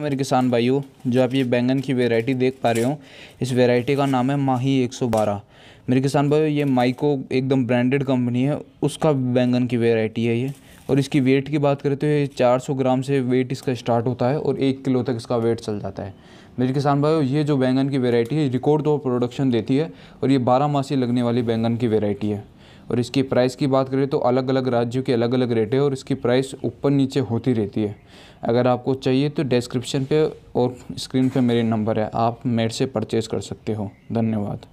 मेरे किसान भाइयों जो आप ये बैंगन की वैरायटी देख पा रहे हो इस वैरायटी का नाम है माही 112 मेरे किसान भाइयों ये माइको एकदम ब्रांडेड कंपनी है उसका बैंगन की वैरायटी है ये और इसकी वेट की बात करते तो चार 400 ग्राम से वेट इसका स्टार्ट होता है और एक किलो तक इसका वेट चल जाता है मेरे किसान भाइयों ये जो बैंगन की वेरायटी है रिकॉर्ड तो प्रोडक्शन देती है और ये बारह मासी लगने वाली बैंगन की वेरायटी है और इसकी प्राइस की बात करें तो अलग अलग राज्यों के अलग अलग रेट है और इसकी प्राइस ऊपर नीचे होती रहती है अगर आपको चाहिए तो डिस्क्रिप्शन पे और स्क्रीन पे मेरे नंबर है आप मेरे से परचेज़ कर सकते हो धन्यवाद